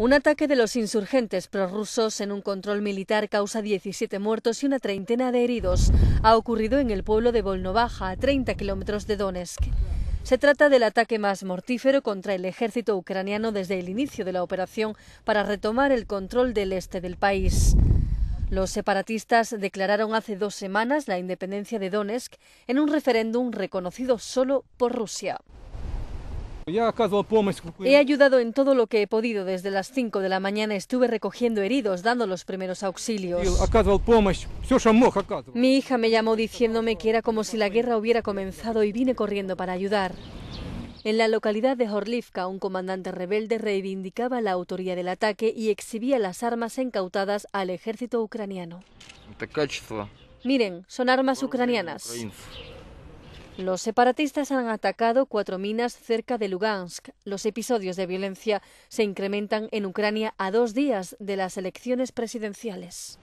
Un ataque de los insurgentes prorrusos en un control militar causa 17 muertos y una treintena de heridos. Ha ocurrido en el pueblo de Volnovaja, a 30 kilómetros de Donetsk. Se trata del ataque más mortífero contra el ejército ucraniano desde el inicio de la operación para retomar el control del este del país. Los separatistas declararon hace dos semanas la independencia de Donetsk en un referéndum reconocido solo por Rusia. He ayudado en todo lo que he podido. Desde las 5 de la mañana estuve recogiendo heridos, dando los primeros auxilios. Mi hija me llamó diciéndome que era como si la guerra hubiera comenzado y vine corriendo para ayudar. En la localidad de Horlivka, un comandante rebelde reivindicaba la autoría del ataque y exhibía las armas incautadas al ejército ucraniano. Miren, son armas ucranianas. Los separatistas han atacado cuatro minas cerca de Lugansk. Los episodios de violencia se incrementan en Ucrania a dos días de las elecciones presidenciales.